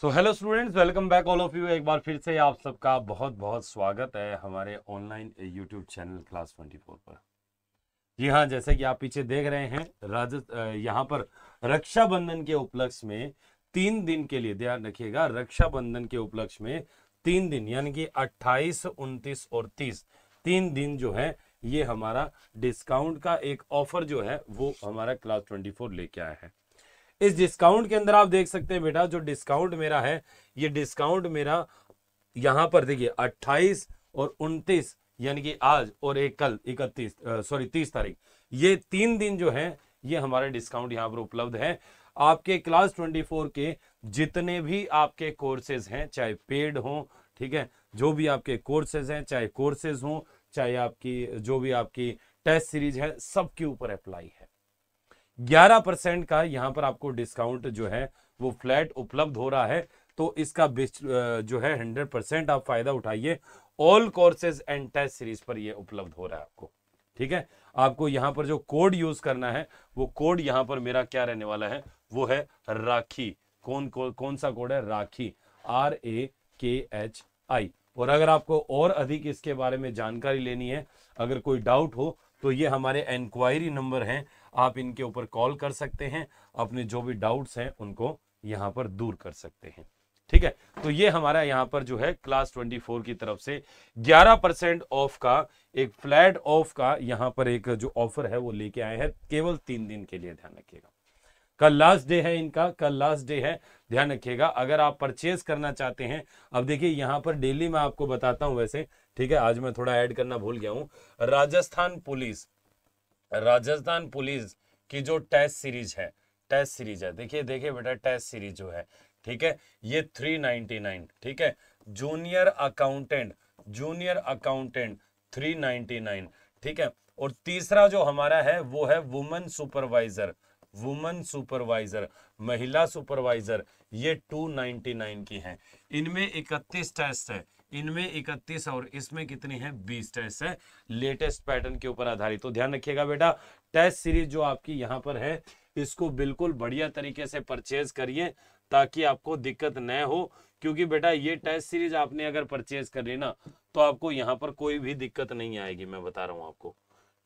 so hello students welcome back all of you एक बार फिर से आप सबका बहुत बहुत स्वागत है हमारे ऑनलाइन यूट्यूब चैनल क्लास 24 पर जी हाँ जैसे कि आप पीछे देख रहे हैं राज यहाँ पर रक्षाबंधन के उपलक्ष्य में तीन दिन के लिए ध्यान रखिएगा रक्षाबंधन के उपलक्ष्य में तीन दिन यानी कि 28, 29 और 30 तीन दिन जो है ये हमारा डिस्काउंट का एक ऑफर जो है वो हमारा क्लास ट्वेंटी लेके आया है इस डिस्काउंट के अंदर आप देख सकते हैं बेटा जो डिस्काउंट मेरा है ये डिस्काउंट मेरा यहाँ पर देखिए 28 और 29 यानी कि आज और एक कल 31 सॉरी 30 तारीख ये तीन दिन जो है ये हमारे डिस्काउंट यहाँ पर उपलब्ध है आपके क्लास 24 के जितने भी आपके कोर्सेज हैं चाहे पेड हों ठीक है जो भी आपके कोर्सेज हैं चाहे कोर्सेज हो चाहे आपकी जो भी आपकी टेस्ट सीरीज है सबके ऊपर अप्लाई है 11 परसेंट का यहाँ पर आपको डिस्काउंट जो है वो फ्लैट उपलब्ध हो रहा है तो इसका जो है 100 परसेंट आप फायदा उठाइए all courses and test series पर ये उपलब्ध हो रहा है आपको ठीक है आपको यहाँ पर जो कोड यूज करना है वो कोड यहाँ पर मेरा क्या रहने वाला है वो है राखी कौन कौन, कौन सा कोड है राखी आर ए के एच आई और अगर आपको और अधिक इसके बारे में जानकारी लेनी है अगर कोई डाउट हो तो ये हमारे एंक्वायरी नंबर हैं आप इनके ऊपर कॉल कर सकते हैं अपने जो भी डाउट्स हैं उनको यहाँ पर दूर कर सकते हैं ठीक है तो ये हमारा यहाँ पर जो है क्लास 24 की तरफ से 11 परसेंट ऑफ का एक फ्लैट ऑफ का यहाँ पर एक जो ऑफर है वो लेके आए हैं केवल तीन दिन के लिए ध्यान रखिएगा कल लास्ट डे है इनका कल लास्ट डे है ध्यान रखिएगा अगर आप परचेज करना चाहते हैं अब देखिए यहाँ पर डेली मैं आपको बताता हूं वैसे ठीक है आज मैं थोड़ा ऐड करना भूल गया हूँ राजस्थान पुलिस राजस्थान पुलिस की जो टेस्ट सीरीज है टेस्ट सीरीज है देखिए देखिए बेटा टेस्ट सीरीज जो है ठीक है ये 399 ठीक है जूनियर अकाउंटेंट जूनियर अकाउंटेंट 399 ठीक है और तीसरा जो हमारा है वो है वुमेन सुपरवाइजर वुमेन सुपरवाइजर महिला सुपरवाइजर ये 299 की है इनमें 31 टेस्ट है इनमें इकतीस और इसमें कितनी है बीस टेस्ट है लेटेस्ट पैटर्न के ऊपर आधारित तो ध्यान रखिएगा बेटा टेस्ट सीरीज जो आपकी यहाँ पर है इसको बिल्कुल बढ़िया तरीके से परचेज करिए ताकि आपको दिक्कत न हो क्योंकि बेटा ये टेस्ट सीरीज आपने अगर परचेज कर ली ना तो आपको यहाँ पर कोई भी दिक्कत नहीं आएगी मैं बता रहा हूँ आपको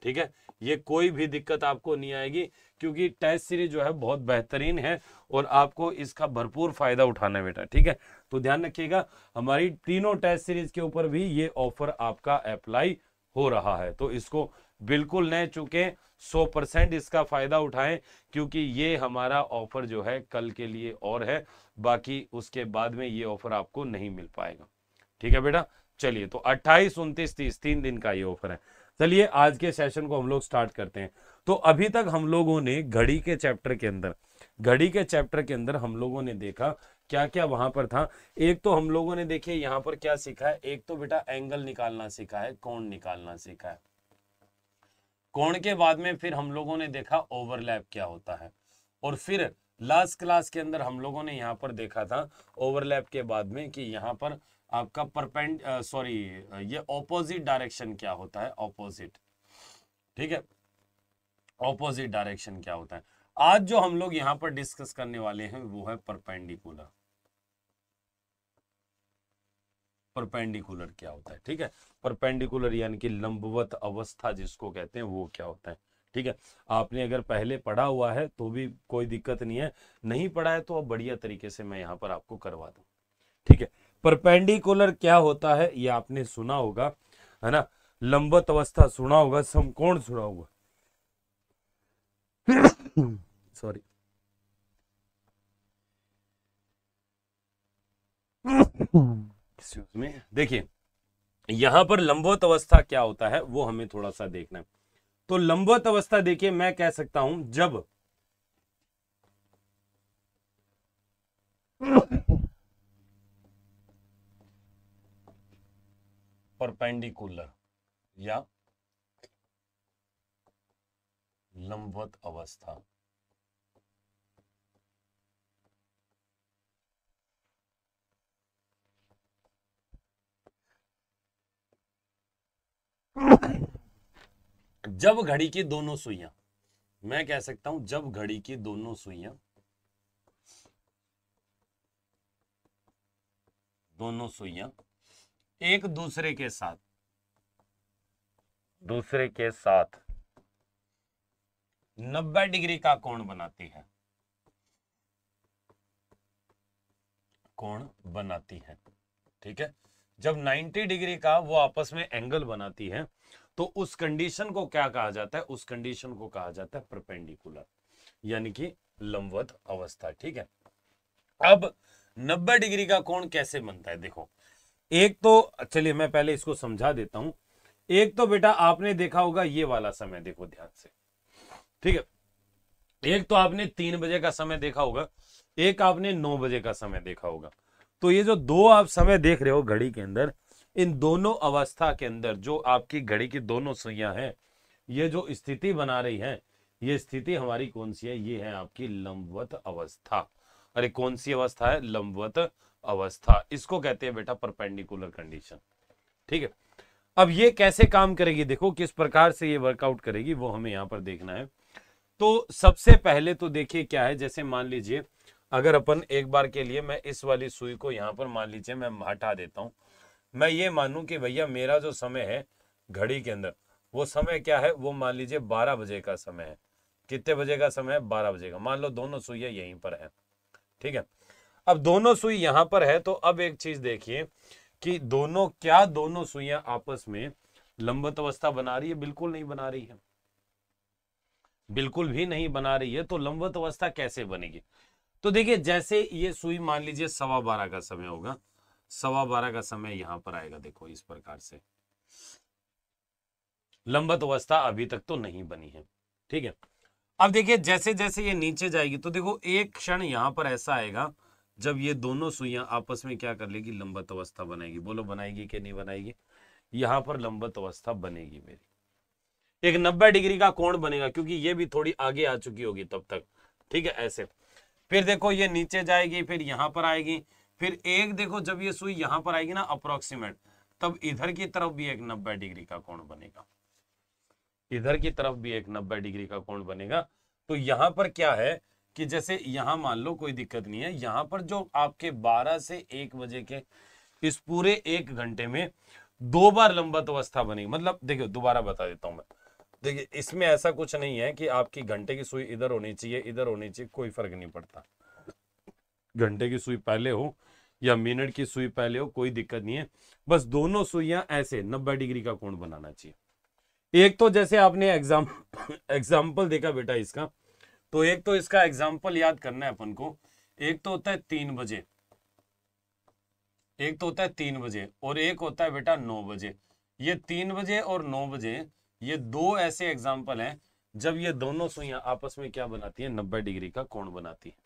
ठीक है ये कोई भी दिक्कत आपको नहीं आएगी क्योंकि टेस्ट सीरीज जो है बहुत बेहतरीन है और आपको इसका भरपूर फायदा उठाना है बेटा ठीक है तो ध्यान रखिएगा हमारी तीनों टेस्ट सीरीज के ऊपर भी ये ऑफर आपका अप्लाई हो रहा है तो इसको बिल्कुल न चुके 100 परसेंट इसका फायदा उठाएं क्योंकि ये हमारा ऑफर जो है कल के लिए और है बाकी उसके बाद में ये ऑफर आपको नहीं मिल पाएगा ठीक है बेटा चलिए तो 28 उन्तीस तीस तीन दिन का ये ऑफर है चलिए आज के सेशन को हम लोग स्टार्ट करते हैं तो अभी तक हम लोगों ने घड़ी के चैप्टर के अंदर घड़ी के चैप्टर के अंदर हम लोगों ने देखा क्या क्या वहां पर था एक तो हम लोगों ने देखिए यहाँ पर क्या सीखा है एक तो बेटा एंगल निकालना सीखा है कोण निकालना सीखा है कोण के बाद में फिर हम लोगों ने देखा ओवरलैप क्या होता है और फिर लास्ट क्लास के अंदर हम लोगों ने यहाँ पर देखा था ओवरलैप के बाद में कि यहाँ पर आपका परपेंड सॉरी ये ऑपोजिट डायरेक्शन क्या होता है ऑपोजिट ठीक है ऑपोजिट डायरेक्शन क्या होता है आज जो हम लोग यहां पर डिस्कस करने वाले हैं वो है परपेंडिकुलर परपेंडिकुलर क्या होता है ठीक है परपेंडिकुलर यानी कि लंबवत अवस्था जिसको कहते हैं वो क्या होता है ठीक है आपने अगर पहले पढ़ा हुआ है तो भी कोई दिक्कत नहीं है नहीं पढ़ा है तो अब बढ़िया तरीके से मैं यहां पर आपको करवा दू ठीक है परपेंडिकुलर क्या होता है ये आपने सुना होगा है ना लंबत अवस्था सुना होगा समकोण सुना होगा सॉरी देखिए यहां पर लंबवत अवस्था क्या होता है वो हमें थोड़ा सा देखना है तो लंबवत अवस्था देखिए मैं कह सकता हूं जब परपेंडिकुलर या लंबवत अवस्था जब घड़ी की दोनों सुइया मैं कह सकता हूं जब घड़ी की दोनों सुइया दोनों सुइया एक दूसरे के साथ दूसरे के साथ 90 डिग्री का कोण बनाती है कोण बनाती है ठीक है जब 90 डिग्री का वो आपस में एंगल बनाती है तो उस कंडीशन को क्या कहा जाता है उस कंडीशन को कहा जाता है परपेंडिकुलर यानी कि लंबवत अवस्था ठीक है अब 90 डिग्री का कोण कैसे बनता है देखो एक तो चलिए मैं पहले इसको समझा देता हूं एक तो बेटा आपने देखा होगा ये वाला समय देखो ध्यान से ठीक है एक तो आपने तीन बजे का समय देखा होगा एक आपने नौ बजे का समय देखा होगा तो ये जो दो आप समय देख रहे हो घड़ी के अंदर इन दोनों अवस्था के अंदर जो आपकी घड़ी की दोनों सुइया हैं ये जो स्थिति बना रही है ये स्थिति हमारी कौन सी है ये है आपकी लंबवत अवस्था अरे कौन सी अवस्था है लंबवत अवस्था इसको कहते हैं बेटा परपेंडिकुलर कंडीशन ठीक है अब ये कैसे काम करेगी देखो किस प्रकार से ये वर्कआउट करेगी वो हमें यहाँ पर देखना है तो सबसे पहले तो देखिए क्या है जैसे मान लीजिए अगर अपन एक बार के लिए मैं इस वाली सुई को यहाँ पर मान लीजिए मैं हटा देता हूं मैं ये मानू कि भैया मेरा जो समय है घड़ी के अंदर वो समय क्या है वो मान लीजिए बारह बजे का समय है कितने बजे का समय है बारह बजे का मान लो दोनों सुइया यहीं पर है ठीक है अब दोनों सुई यहां पर है तो अब एक चीज देखिए कि दोनों क्या दोनों सुइयां आपस में लंबत अवस्था बना रही है बिल्कुल नहीं बना रही है बिल्कुल भी नहीं बना रही है तो लंबत अवस्था कैसे बनेगी तो देखिए जैसे ये सुई मान लीजिए सवा बारह का समय होगा सवा बारह का समय यहां पर आएगा देखो इस प्रकार से लंबत अवस्था अभी तक तो नहीं बनी है ठीक है अब देखिए जैसे जैसे ये नीचे जाएगी तो देखो एक क्षण यहां पर ऐसा आएगा जब ये दोनों सुइया आपस में क्या कर लेगी लंबत अवस्था बनाएगी बोलो बनाएगी कि नहीं बनाएगी यहां पर लंबत अवस्था बनेगी मेरी एक 90 डिग्री का कोण बनेगा क्योंकि ये भी थोड़ी आगे आ चुकी होगी तब तक ठीक है ऐसे फिर देखो ये नीचे जाएगी फिर यहाँ पर आएगी फिर एक देखो जब ये सुई यहां पर आएगी ना अप्रोक्सीमेट तब इधर की तरफ भी एक नब्बे डिग्री का कोण बनेगा इधर की तरफ भी एक नब्बे डिग्री का कोण बनेगा तो यहाँ पर क्या है कि जैसे यहां मान लो कोई दिक्कत नहीं है यहाँ पर जो आपके 12 से 1 बजे के इस पूरे एक घंटे में दो बार लंबत अवस्था बनेगी मतलब देखियो दोबारा बता देता हूं मैं देखिए इसमें ऐसा कुछ नहीं है कि आपकी घंटे की सुई इधर होनी चाहिए इधर होनी चाहिए कोई फर्क नहीं पड़ता घंटे की सुई पहले हो या मिनट की सुई पहले हो कोई दिक्कत नहीं है बस दोनों सुइया ऐसे नब्बे डिग्री का कोण बनाना चाहिए एक तो जैसे आपने एग्जाम एग्जाम्पल देखा बेटा इसका तो एक तो इसका एग्जाम्पल याद करना है अपन को एक तो होता है तीन बजे एक तो होता है तीन बजे और एक होता है बेटा नौ बजे ये तीन बजे और नौ बजे ये दो ऐसे एग्जाम्पल हैं जब ये दोनों सुइया आपस में क्या बनाती है नब्बे डिग्री का कोण बनाती है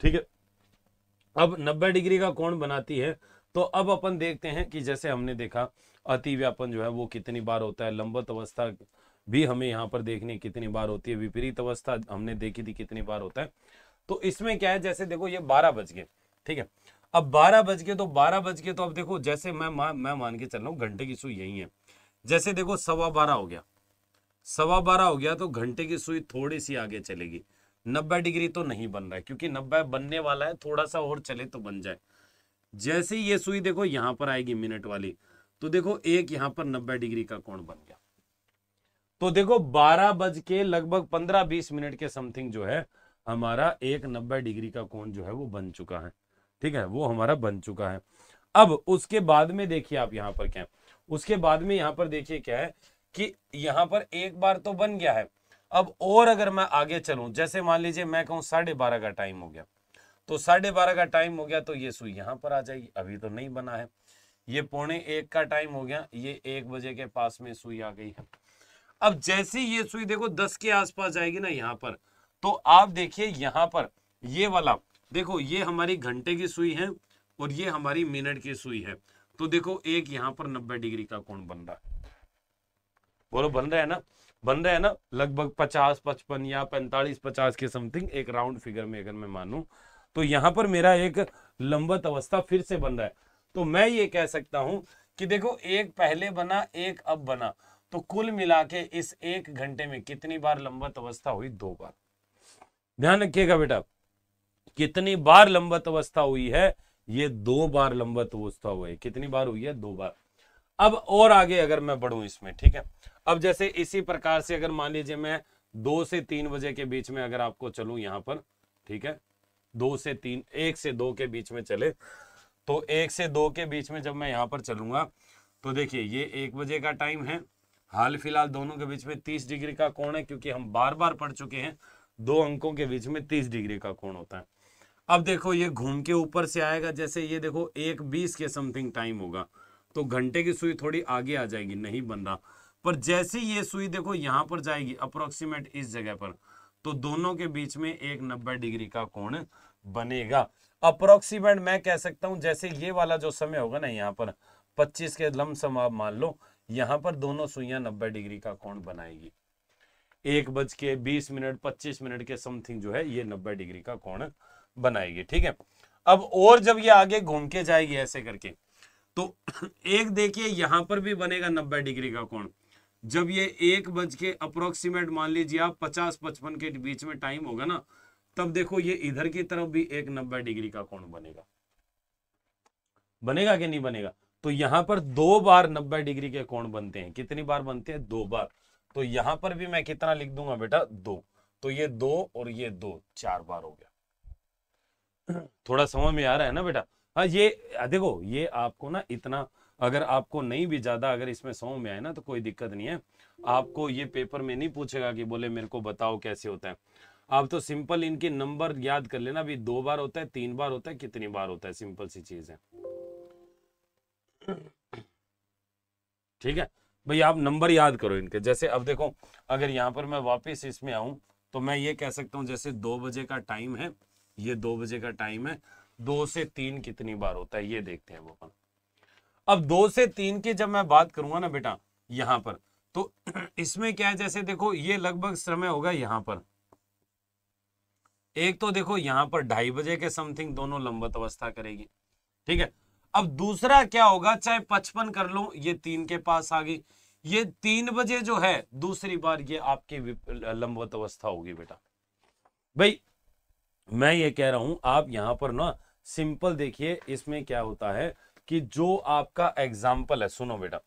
ठीक है अब नब्बे डिग्री का कोण बनाती है तो अब अपन देखते हैं कि जैसे हमने देखा अति व्यापन जो है वो कितनी बार होता है लंबत अवस्था भी हमें यहाँ पर देखने कितनी बार होती है विपरीत अवस्था हमने देखी थी कितनी बार होता है तो इसमें क्या है जैसे देखो ये बारह बज गए ठीक है अब बारह बज गए तो बारह बज गए तो अब देखो जैसे मैं मा, मैं मान के चल रहा हूँ घंटे की सुई यही है जैसे देखो सवा बारह हो गया सवा बारह हो गया तो घंटे की सुई थोड़ी सी आगे चलेगी नब्बे डिग्री तो नहीं बन रहा है क्योंकि नब्बे बनने वाला है थोड़ा सा और चले तो बन जाए जैसे ये सुई देखो यहाँ पर आएगी मिनट वाली तो देखो एक यहाँ पर नब्बे डिग्री का कोण बन गया तो देखो बारह बज के लगभग पंद्रह बीस मिनट के समथिंग जो है हमारा एक नब्बे डिग्री का कोण जो है वो बन चुका है ठीक है वो हमारा बन चुका है अब उसके बाद में देखिए आप यहाँ पर क्या उसके बाद में यहाँ पर देखिए क्या है कि यहाँ पर एक बार तो बन गया है अब और अगर मैं आगे चलूं जैसे मान लीजिए मैं कहूँ साढ़े बारह का टाइम हो गया तो साढ़े बारह का टाइम हो गया तो ये सुई यहाँ पर आ जाएगी अभी तो नहीं बना है ये पौने एक का टाइम हो गया ये एक बजे के पास में सुई आ गई है अब जैसे ये सुई देखो दस के आसपास जाएगी ना यहाँ पर तो आप देखिए यहाँ पर ये वाला देखो ये हमारी घंटे की सुई है और ये हमारी मिनट की सुई है तो देखो एक यहाँ पर नब्बे डिग्री का कोण बन रहा है बोलो बन रहा है ना बन रहा है ना लगभग पचास पचपन या पैंतालीस पचास के समथिंग एक राउंड फिगर में अगर मैं मानू तो यहाँ पर मेरा एक लंबत अवस्था फिर से बन रहा है तो मैं ये कह सकता हूं कि देखो एक पहले बना एक अब बना तो कुल मिला के इस एक घंटे में कितनी बार लंबत अवस्था हुई दो बार ध्यान रखिएगा बेटा कितनी बार लंबत अवस्था हुई है ये दो बार लंबत अवस्था हुई कितनी बार हुई है दो बार अब और आगे अगर मैं बढ़ू इसमें ठीक है अब जैसे इसी प्रकार से अगर मान लीजिए मैं दो से तीन बजे के बीच में अगर आपको चलू यहां पर ठीक है दो से तीन एक से दो के बीच में चले तो एक से दो के बीच में जब मैं यहां पर चलूंगा तो देखिए ये एक बजे का टाइम है हाल फिलहाल दोनों के बीच में तीस डिग्री का कोण है क्योंकि हम बार बार पढ़ चुके हैं दो अंकों के बीच में तीस डिग्री का कोण होता है अब देखो ये घूम के ऊपर से आएगा जैसे ये देखो एक बीस के समथिंग टाइम होगा तो घंटे की सुई थोड़ी आगे आ जाएगी नहीं बन रहा पर जैसे ये सुई देखो यहाँ पर जाएगी अप्रोक्सीमेट इस जगह पर तो दोनों के बीच में एक नब्बे डिग्री का कोण बनेगा अप्रोक्सीमेट मैं कह सकता हूँ जैसे ये वाला जो समय होगा ना यहाँ पर पच्चीस के लम्ब आप मान लो यहां पर दोनों सुइया नब्बे डिग्री का कोण बनाएगी एक बज के बीस मिनट पच्चीस मिनट के समथिंग जो है ये नब्बे डिग्री का कोण बनाएगी ठीक है अब और जब ये आगे घूम के जाएगी ऐसे करके तो एक देखिए यहां पर भी बनेगा नब्बे डिग्री का कोण जब ये एक बज के अप्रोक्सीमेट मान लीजिए आप पचास पचपन के बीच में टाइम होगा ना तब देखो ये इधर की तरफ भी एक नब्बे डिग्री का कोण बनेगा बनेगा कि नहीं बनेगा तो यहां पर दो बार 90 डिग्री के कोण बनते हैं कितनी बार बनते हैं दो बार तो यहां पर भी मैं कितना लिख दूंगा बेटा दो तो ये दो और ये दो चार बार हो गया थोड़ा समय में आ रहा है ना बेटा हाँ ये देखो ये आपको ना इतना अगर आपको नहीं भी ज्यादा अगर इसमें समय में आए ना तो कोई दिक्कत नहीं है आपको ये पेपर में नहीं पूछेगा कि बोले मेरे को बताओ कैसे होता है आप तो सिंपल इनके नंबर याद कर लेना भी दो बार होता है तीन बार होता है कितनी बार होता है सिंपल सी चीज है ठीक है भाई आप नंबर याद करो इनके जैसे अब देखो अगर यहाँ पर मैं वापस इसमें आऊं तो मैं ये कह सकता हूँ जैसे दो बजे का टाइम है ये दो बजे का टाइम है दो से तीन कितनी बार होता है ये देखते हैं वो अपन अब दो से तीन की जब मैं बात करूंगा ना बेटा यहां पर तो इसमें क्या है जैसे देखो ये लगभग समय होगा यहां पर एक तो देखो यहां पर ढाई बजे के समथिंग दोनों लंबत अवस्था करेगी ठीक है अब दूसरा क्या होगा चाहे पचपन कर लो ये तीन के पास आ गई ये तीन बजे जो है दूसरी बार ये आपकी लंबवत अवस्था होगी बेटा भाई मैं ये कह रहा हूं आप यहां पर ना सिंपल देखिए इसमें क्या होता है कि जो आपका एग्जाम्पल है सुनो बेटा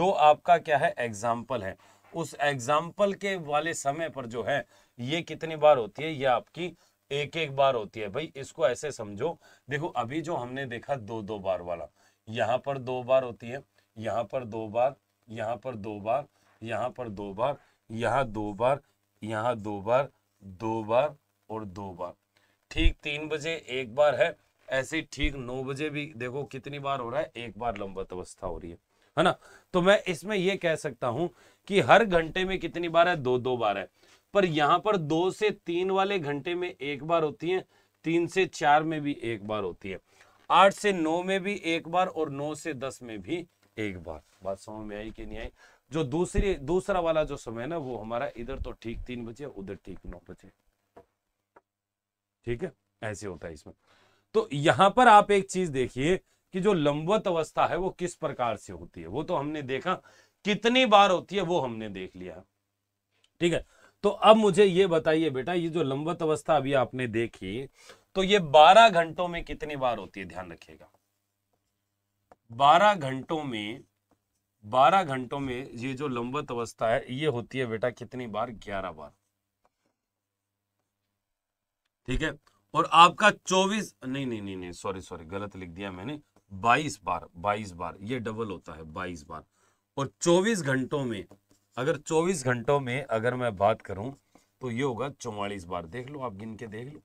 जो आपका क्या है एग्जाम्पल है उस एग्जाम्पल के वाले समय पर जो है ये कितनी बार होती है ये आपकी एक एक बार होती है भाई इसको ऐसे समझो देखो अभी जो हमने देखा दो दो बार वाला यहाँ पर दो बार होती है यहाँ पर दो बार यहाँ पर दो बार यहाँ पर दो बार यहाँ दो बार यहाँ दो बार दो बार और दो बार ठीक तीन बजे एक बार है ऐसे ठीक नौ बजे भी देखो कितनी बार हो रहा है एक बार लंबत अवस्था हो रही है है ना तो मैं इसमें यह कह सकता हूं कि हर घंटे में कितनी बार है दो दो बार है पर यहाँ पर दो से तीन वाले घंटे में एक बार होती है तीन से चार में भी एक बार होती है आठ से नौ में भी एक बार और नौ से दस में भी एक बार बात समझ में आई कि नहीं आई जो दूसरी दूसरा वाला जो समय ना वो हमारा इधर तो ठीक तीन बजे उधर ठीक नौ बजे ठीक है ऐसे होता है इसमें तो यहां पर आप एक चीज देखिए कि जो लंबवत अवस्था है वो किस प्रकार से होती है वो तो हमने देखा कितनी बार होती है वो हमने देख लिया ठीक है तो अब मुझे ये बताइए बेटा ये जो लंबत अवस्था अभी आपने देखी तो ये 12 घंटों में कितनी बार होती है ध्यान रखिएगा 12 घंटों में 12 घंटों में ये जो लंबत अवस्था है ये होती है बेटा कितनी बार 11 बार ठीक है और आपका 24 नहीं नहीं नहीं नहीं सॉरी सॉरी गलत लिख दिया मैंने 22 बार 22 बार ये डबल होता है 22 बार और 24 घंटों में अगर 24 घंटों में अगर मैं बात करूं तो ये होगा चौवालीस बार देख लो आप गिन के देख लो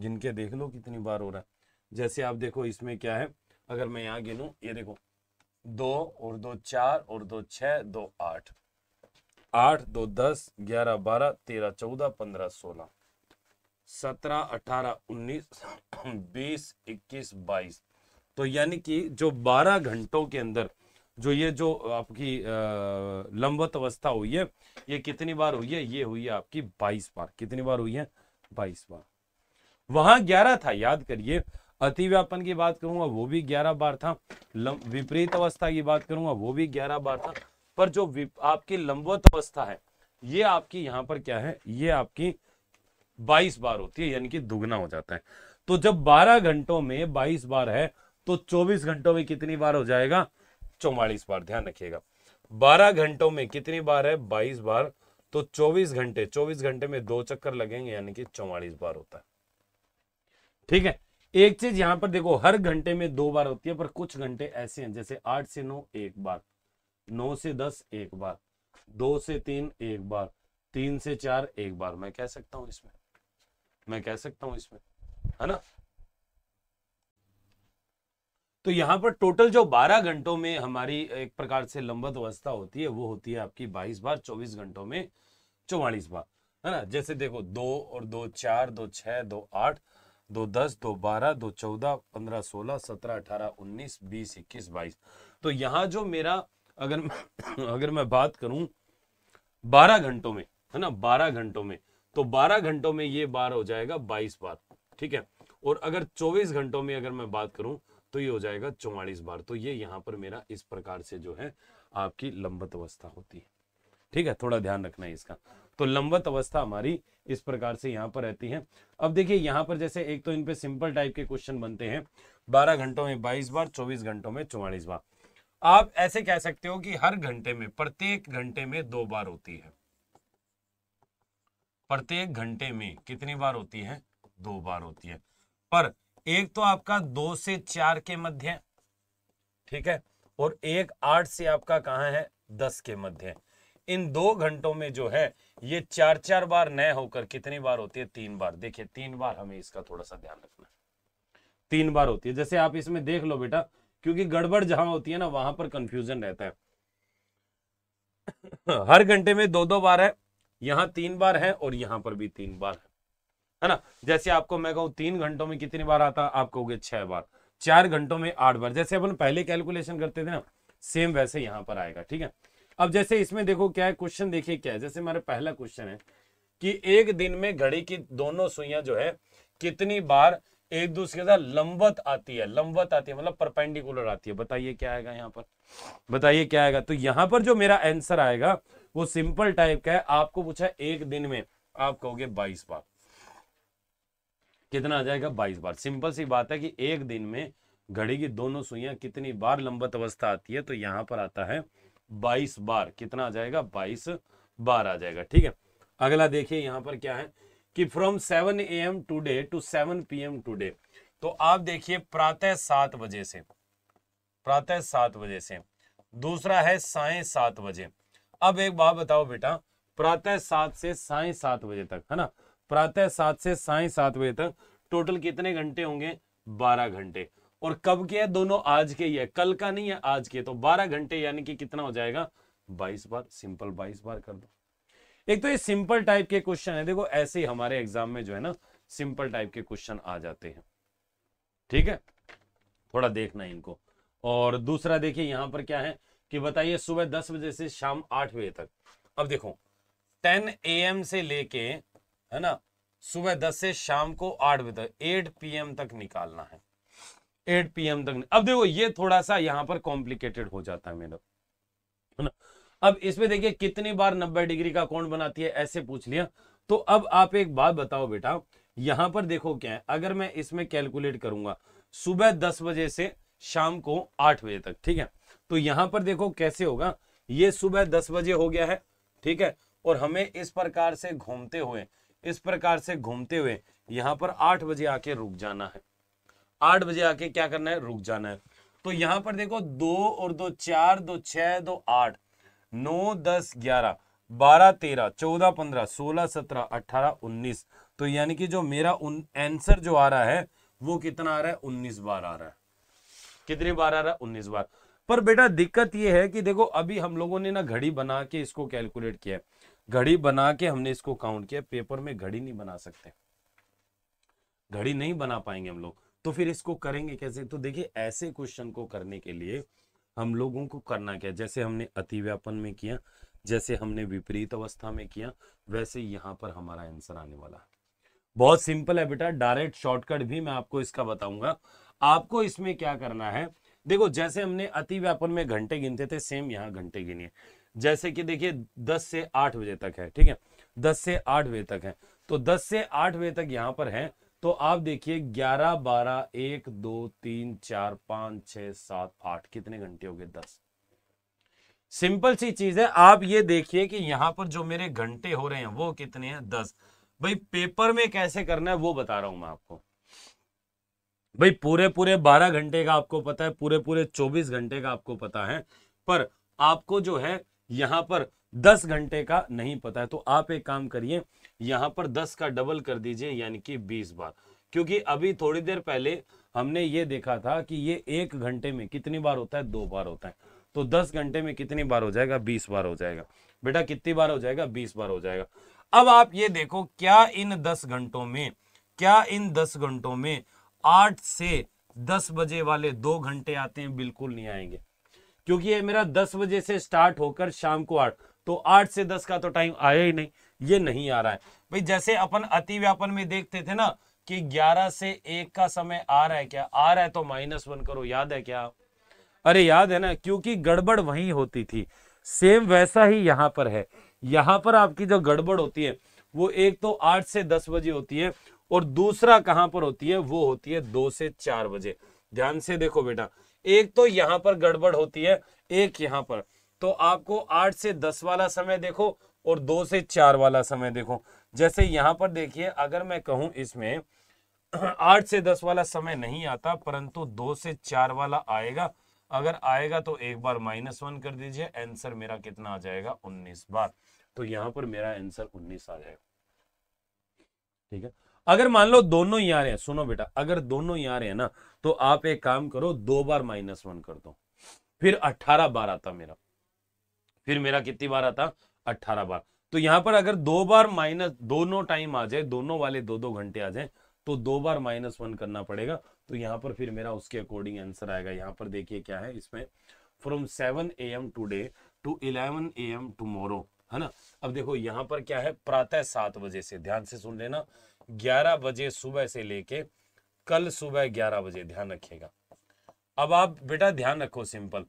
गिन के देख लो कितनी बार हो रहा है जैसे आप देखो इसमें क्या है अगर मैं यहाँ गिनू ये देखो दो और दो चार और दो छः दो आठ आठ दो दस ग्यारह बारह तेरह चौदह पंद्रह सोलह सत्रह अठारह उन्नीस बीस इक्कीस बाईस तो यानी कि जो बारह घंटों के अंदर जो ये जो आपकी लंबत अवस्था हुई है ये कितनी बार हुई है ये हुई है आपकी 22 बार कितनी बार हुई है 22 बार वहां 11 था याद करिए अतिव्यापन की बात करूंगा वो भी 11 बार था विपरीत अवस्था की बात करूंगा वो भी 11 बार था पर जो आपकी लंबवत अवस्था है ये आपकी यहाँ पर क्या है ये आपकी बाईस बार होती है यानी कि दुगना हो जाता है तो जब बारह घंटों में बाईस बार है तो 24 घंटों में कितनी बार हो जाएगा चौवालीस बार ध्यान रखिएगा बारह घंटों में कितनी बार है बाईस बार तो चौबीस घंटे चौबीस घंटे में दो चक्कर लगेंगे यानी कि चौवालीस बार होता है ठीक है एक चीज यहां पर देखो हर घंटे में दो बार होती है पर कुछ घंटे ऐसे हैं जैसे आठ से नौ एक बार नौ से दस एक बार दो से तीन एक बार तीन से चार एक बार मैं कह सकता हूं इसमें मैं कह सकता हूं इसमें है ना तो यहाँ पर टोटल जो 12 घंटों में हमारी एक प्रकार से लंबत अवस्था होती है वो होती है आपकी 22 बार 24 घंटों में चौवालीस बार है ना जैसे देखो दो और दो चार दो छह दो आठ दो दस दो बारह दो चौदह पंद्रह सोलह सत्रह अठारह उन्नीस बीस इक्कीस बाईस तो यहाँ जो मेरा अगर अगर मैं बात करूं बारह घंटों में है ना बारह घंटों में तो बारह घंटों में ये बार हो जाएगा बाईस बार ठीक है और अगर चौबीस घंटों में अगर मैं बात करूं तो ये हो जाएगा चौवालीस बार तो ये यहाँ पर मेरा इस प्रकार से जो है आपकी लंबत अवस्था होती है ठीक है थोड़ा ध्यान रखना है इसका तो लंबत अवस्था हमारी इस प्रकार से यहाँ पर रहती है अब देखिए यहाँ पर जैसे एक तो इनपे सिंपल टाइप के क्वेश्चन बनते हैं बारह घंटों में बाईस बार चौबीस घंटों में चौवालीस बार आप ऐसे कह सकते हो कि हर घंटे में प्रत्येक घंटे में दो बार होती है प्रत्येक घंटे में कितनी बार होती है दो बार होती है पर एक तो आपका दो से चार के मध्य ठीक है और एक आठ से आपका कहा है दस के मध्य इन दो घंटों में जो है ये चार चार बार न होकर कितनी बार होती है तीन बार देखिए तीन बार हमें इसका थोड़ा सा ध्यान रखना है तीन बार होती है जैसे आप इसमें देख लो बेटा क्योंकि गड़बड़ जहां होती है ना वहां पर कंफ्यूजन रहता है हर घंटे में दो दो बार है यहां तीन बार है और यहां पर भी तीन बार है है ना जैसे आपको मैं कहूँ तीन घंटों में कितनी बार आता आप कहोगे छह बार चार घंटों में आठ बार जैसे अपन पहले कैलकुलेशन करते थे ना सेम वैसे यहाँ पर आएगा ठीक है अब जैसे इसमें देखो क्या है क्वेश्चन देखिए क्या है जैसे हमारा पहला क्वेश्चन है कि एक दिन में घड़ी की दोनों सुइया जो है कितनी बार एक दूसरे के साथ लंबत आती है लंबत आती है मतलब परपेंडिकुलर आती है बताइए क्या आएगा यहाँ पर बताइए क्या आएगा तो यहाँ पर जो मेरा आंसर आएगा वो सिंपल टाइप का है आपको पूछा एक दिन में आप कहोगे बाईस बार कितना आ जाएगा बाईस बार सिंपल सी बात है कि एक दिन में घड़ी की दोनों सुइया कितनी बार लंबत अवस्था आती है तो यहाँ पर आता है बाईस बार कितना आ जाएगा बाईस बार आ जाएगा ठीक है अगला देखिए यहाँ पर क्या है कि from seven A M today to seven P M today तो आप देखिए प्रातः सात बजे से प्रातः सात बजे से दूसरा है साय सात बजे अब एक बात बताओ बेटा प्रातः सात से साय सात बजे तक है ना प्रातः सात से साय सात बजे तक टोटल कितने घंटे होंगे बारह घंटे और कब के है दोनों आज के ही है कल का नहीं है आज के तो बारह घंटे यानी कि कितना हो जाएगा बाईस बार सिंपल बाईस बार कर दो एक तो ये सिंपल टाइप के क्वेश्चन है देखो ऐसे ही हमारे एग्जाम में जो है ना सिंपल टाइप के क्वेश्चन आ जाते हैं ठीक है थोड़ा देखना है इनको और दूसरा देखिए यहां पर क्या है कि बताइए सुबह दस बजे से शाम आठ बजे तक अब देखो टेन ए से लेके है ना सुबह दस से शाम को आठ बजे तक एट पीएम तक निकालना है एट पीएम तक अब देखो ये थोड़ा सा यहाँ पर कॉम्प्लिकेटेड हो जाता है मेरा है ना अब इसमें देखिए कितनी बार 90 डिग्री का कोण बनाती है ऐसे पूछ लिया तो अब आप एक बात बताओ बेटा यहां पर देखो क्या है अगर मैं इसमें कैलकुलेट करूंगा सुबह दस बजे से शाम को आठ बजे तक ठीक है तो यहां पर देखो कैसे होगा ये सुबह दस बजे हो गया है ठीक है और हमें इस प्रकार से घूमते हुए इस प्रकार से घूमते हुए यहाँ पर आठ बजे आके रुक जाना है आठ बजे आके क्या करना है रुक जाना है तो यहाँ पर देखो दो और दो चार दो छह दो आठ नौ दस ग्यारह बारह तेरह चौदह पंद्रह सोलह सत्रह अठारह उन्नीस तो यानी कि जो मेरा आंसर जो आ रहा है वो कितना आ रहा है उन्नीस बार आ रहा है कितनी बार आ रहा है उन्नीस बार पर बेटा दिक्कत ये है कि देखो अभी हम लोगों ने ना घड़ी बना के इसको कैलकुलेट किया है घड़ी बना के हमने इसको काउंट किया पेपर में घड़ी नहीं बना सकते घड़ी नहीं बना पाएंगे हम लोग तो फिर इसको करेंगे कैसे तो देखिए ऐसे क्वेश्चन को करने के लिए हम लोगों को करना क्या जैसे हमने अतिव्यापन में किया जैसे हमने विपरीत अवस्था में किया वैसे यहाँ पर हमारा आंसर आने वाला बहुत सिंपल है बेटा डायरेक्ट शॉर्टकट भी मैं आपको इसका बताऊंगा आपको इसमें क्या करना है देखो जैसे हमने अति व्यापन में घंटे गिनते थे सेम यहाँ घंटे गिनिए जैसे कि देखिए दस से आठ बजे तक है ठीक है दस से आठ बजे तक है तो दस से आठ बजे तक यहाँ पर है तो आप देखिए ग्यारह बारह एक दो तीन चार पाँच छ सात आठ कितने घंटे हो गए दस सिंपल सी चीज है आप ये देखिए कि यहां पर जो मेरे घंटे हो रहे हैं वो कितने हैं दस भाई पेपर में कैसे करना है वो बता रहा हूं मैं आपको भाई पूरे पूरे बारह घंटे का आपको पता है पूरे पूरे चौबीस घंटे का आपको पता है पर आपको जो है यहाँ पर दस घंटे का नहीं पता है तो आप एक काम करिए यहां पर दस का डबल कर दीजिए यानी कि बीस बार क्योंकि अभी थोड़ी देर पहले हमने ये देखा था कि ये एक घंटे में कितनी बार होता है दो बार होता है तो दस घंटे में कितनी बार हो जाएगा बीस बार हो जाएगा बेटा कितनी बार हो जाएगा बीस बार हो जाएगा अब आप ये देखो क्या इन दस घंटों में क्या इन दस घंटों में आठ से दस बजे वाले दो घंटे आते हैं बिल्कुल नहीं आएंगे क्योंकि ये मेरा दस बजे से स्टार्ट होकर शाम को आठ तो आठ से दस का तो टाइम आया ही नहीं ये नहीं आ रहा है भाई जैसे अपन अति व्यापन में देखते थे ना कि ग्यारह से एक का समय आ रहा है क्या आ रहा है तो माइनस वन करो याद है क्या अरे याद है ना क्योंकि गड़बड़ वही होती थी सेम वैसा ही यहाँ पर है यहाँ पर आपकी जो गड़बड़ होती है वो एक तो आठ से दस बजे होती है और दूसरा कहाँ पर होती है वो होती है दो से चार बजे ध्यान से देखो बेटा एक तो यहां पर गड़बड़ होती है एक यहां पर तो आपको आठ से दस वाला समय देखो और दो से चार वाला समय देखो जैसे यहां पर देखिए अगर मैं कहूं इसमें आठ से दस वाला समय नहीं आता परंतु दो से चार वाला आएगा अगर आएगा तो एक बार माइनस वन कर दीजिए आंसर मेरा कितना आ जाएगा उन्नीस बार तो यहां पर मेरा आंसर उन्नीस आ जाएगा ठीक है अगर मान लो दोनों ही आ रहे हैं सुनो बेटा अगर दोनों ही आ रहे हैं ना तो आप एक काम करो दो बार माइनस वन कर दो फिर अट्ठारह बार आता मेरा फिर मेरा कितनी बार आता अट्ठारह बार तो यहां पर अगर दो बार माइनस दोनों टाइम आ जाए दोनों वाले दो दो घंटे आ जाए तो दो बार माइनस वन करना पड़ेगा तो यहाँ पर फिर मेरा उसके अकॉर्डिंग आंसर आएगा यहाँ पर देखिए क्या है इसमें from seven A M today to eleven A M tomorrow है ना अब देखो यहाँ पर क्या है प्रातः सात बजे से ध्यान से सुन लेना ग्यारह बजे सुबह से लेके कल सुबह ग्यारह बजे ध्यान रखिएगा अब आप बेटा ध्यान रखो सिंपल